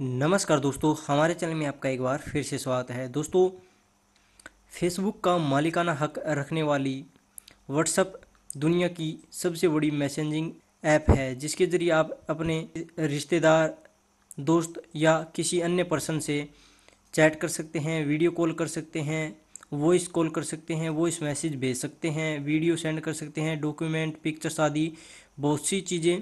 नमस्कार दोस्तों हमारे चैनल में आपका एक बार फिर से स्वागत है दोस्तों फेसबुक का मालिकाना हक रखने वाली व्हाट्सएप दुनिया की सबसे बड़ी मैसेजिंग ऐप है जिसके ज़रिए आप अपने रिश्तेदार दोस्त या किसी अन्य पर्सन से चैट कर सकते हैं वीडियो कॉल कर सकते हैं वॉइस कॉल कर सकते हैं वॉइस मैसेज भेज सकते हैं वीडियो सेंड कर सकते हैं डॉक्यूमेंट पिक्चर्स आदि बहुत सी चीज़ें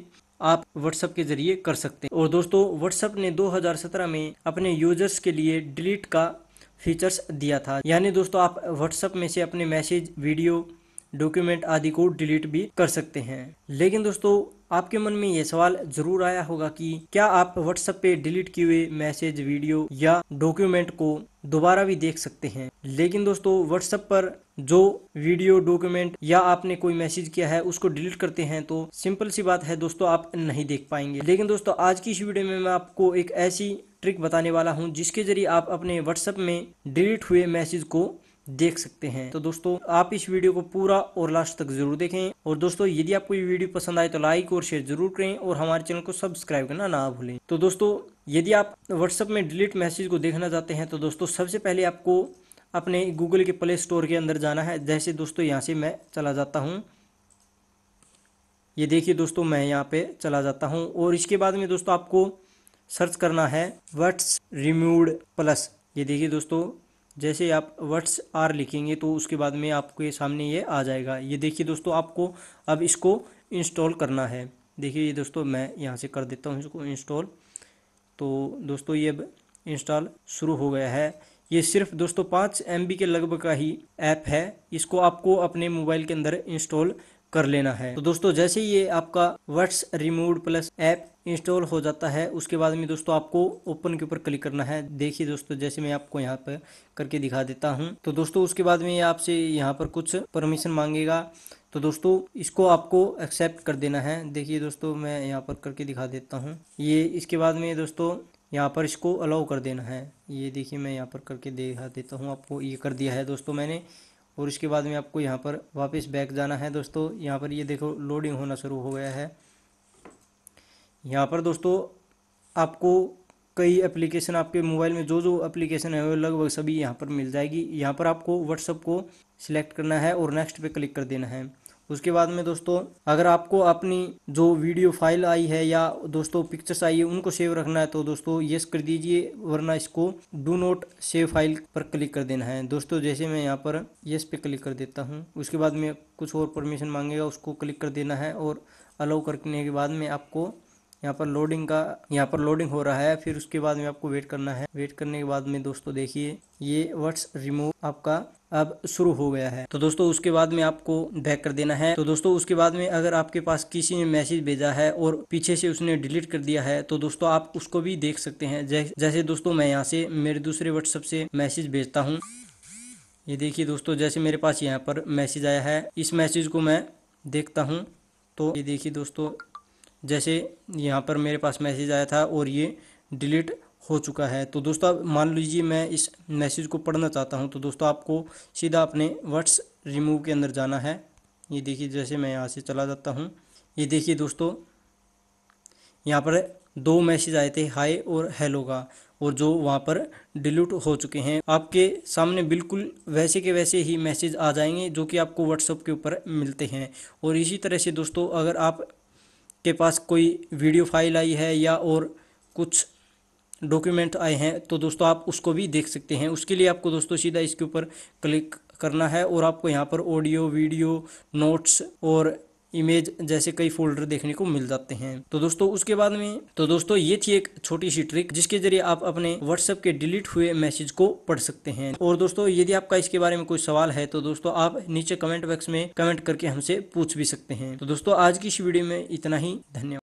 आप व्हाट्सएप के जरिए कर सकते हैं और दोस्तों व्हाट्सएप ने 2017 में अपने यूजर्स के लिए डिलीट का फीचर्स दिया था यानी दोस्तों आप व्हाट्सएप में से अपने मैसेज वीडियो डॉक्यूमेंट आदि को डिलीट भी कर सकते हैं लेकिन दोस्तों आपके मन में यह सवाल जरूर आया होगा कि क्या आप व्हाट्सएप पे डिलीट किए हुए मैसेज वीडियो या डॉक्यूमेंट को दोबारा भी देख सकते हैं लेकिन दोस्तों व्हाट्सएप पर जो वीडियो डॉक्यूमेंट या आपने कोई मैसेज किया है उसको डिलीट करते हैं तो सिंपल सी बात है दोस्तों आप नहीं देख पाएंगे लेकिन दोस्तों आज की इस वीडियो में मैं आपको एक ऐसी ट्रिक बताने वाला हूं जिसके जरिए आप अपने व्हाट्सएप में डिलीट हुए मैसेज को देख सकते हैं तो दोस्तों आप इस वीडियो को पूरा और लास्ट तक जरूर देखें और दोस्तों यदि आपको ये वीडियो पसंद आए तो लाइक और शेयर जरूर करें और हमारे चैनल को सब्सक्राइब करना ना भूलें तो दोस्तों यदि आप व्हाट्सअप में डिलीट मैसेज को देखना चाहते हैं तो दोस्तों सबसे पहले आपको अपने गूगल के प्ले स्टोर के अंदर जाना है जैसे दोस्तों यहाँ से मैं चला जाता हूँ ये देखिए दोस्तों मैं यहाँ पे चला जाता हूँ और इसके बाद में दोस्तों आपको सर्च करना है व्हाट्स रिम्यूड प्लस ये देखिए दोस्तों जैसे आप वर्ड्स आर लिखेंगे तो उसके बाद में आपके सामने ये आ जाएगा ये देखिए दोस्तों आपको अब इसको इंस्टॉल करना है देखिए ये दोस्तों मैं यहाँ से कर देता हूँ इसको इंस्टॉल तो दोस्तों ये अब इंस्टॉल शुरू हो गया है ये सिर्फ दोस्तों पाँच एम के लगभग का ही ऐप है इसको आपको अपने मोबाइल के अंदर इंस्टॉल कर लेना है तो दोस्तों जैसे ही ये आपका words remove plus app install हो जाता है उसके बाद में दोस्तों आपको ओपन के ऊपर क्लिक करना है देखिए दोस्तों जैसे मैं आपको यहाँ पर करके दिखा देता हूँ तो दोस्तों उसके बाद में ये आपसे यहाँ पर कुछ परमिशन मांगेगा तो दोस्तों इसको आपको एक्सेप्ट कर देना है देखिए दोस्तों मैं यहाँ पर करके दिखा देता हूँ ये इसके बाद में दोस्तों यहाँ पर इसको अलाउ कर देना है ये देखिए मैं यहाँ पर करके दिखा देता हूँ आपको ये कर दिया है दोस्तों मैंने और उसके बाद में आपको यहाँ पर वापस बैक जाना है दोस्तों यहाँ पर ये देखो लोडिंग होना शुरू हो गया है यहाँ पर दोस्तों आपको कई एप्लीकेशन आपके मोबाइल में जो जो एप्लीकेशन है वो लगभग सभी यहाँ पर मिल जाएगी यहाँ पर आपको व्हाट्सअप को सिलेक्ट करना है और नेक्स्ट पे क्लिक कर देना है उसके बाद में दोस्तों अगर आपको अपनी जो वीडियो फाइल आई है या दोस्तों पिक्चर्स आई है उनको सेव रखना है तो दोस्तों यस कर दीजिए वरना इसको डू नोट सेव फाइल पर क्लिक कर देना है दोस्तों जैसे मैं यहाँ पर येस पे क्लिक कर देता हूँ उसके बाद में कुछ और परमिशन मांगेगा उसको क्लिक कर देना है और अलाउ करने के बाद में आपको यहाँ पर लोडिंग का यहाँ पर लोडिंग हो रहा है फिर उसके बाद में आपको वेट करना है वेट करने के बाद में दोस्तों देखिए ये वर्ड्स रिमूव आपका अब शुरू हो गया है तो दोस्तों उसके बाद में आपको बैक कर देना है तो दोस्तों उसके बाद में अगर आपके पास किसी ने मैसेज भेजा है और पीछे से उसने डिलीट कर दिया है तो दोस्तों आप उसको भी देख सकते हैं जैसे दोस्तों मैं यहाँ से मेरे दूसरे व्हाट्सअप से मैसेज भेजता हूँ ये देखिए दोस्तों जैसे मेरे पास यहाँ पर मैसेज आया है इस मैसेज को मैं देखता हूँ तो ये देखिए दोस्तों जैसे यहाँ पर मेरे पास मैसेज आया था और ये डिलीट हो चुका है तो दोस्तों मान लीजिए मैं इस मैसेज को पढ़ना चाहता हूँ तो दोस्तों आपको सीधा अपने वर्ड्स रिमूव के अंदर जाना है ये देखिए जैसे मैं यहाँ से चला जाता हूँ ये देखिए दोस्तों यहाँ पर दो मैसेज आए थे हाय और हेलो का और जो वहाँ पर डिलीट हो चुके हैं आपके सामने बिल्कुल वैसे के वैसे ही मैसेज आ जाएंगे जो कि आपको व्हाट्सअप के ऊपर मिलते हैं और इसी तरह से दोस्तों अगर आप के पास कोई वीडियो फाइल आई है या और कुछ डॉक्यूमेंट आए हैं तो दोस्तों आप उसको भी देख सकते हैं उसके लिए आपको दोस्तों सीधा इसके ऊपर क्लिक करना है और आपको यहाँ पर ऑडियो वीडियो नोट्स और इमेज जैसे कई फोल्डर देखने को मिल जाते हैं तो दोस्तों उसके बाद में तो दोस्तों ये थी एक छोटी सी ट्रिक जिसके जरिए आप अपने व्हाट्सएप के डिलीट हुए मैसेज को पढ़ सकते हैं और दोस्तों यदि आपका इसके बारे में कोई सवाल है तो दोस्तों आप नीचे कमेंट बॉक्स में कमेंट करके हमसे पूछ भी सकते हैं तो दोस्तों आज की इस वीडियो में इतना ही धन्यवाद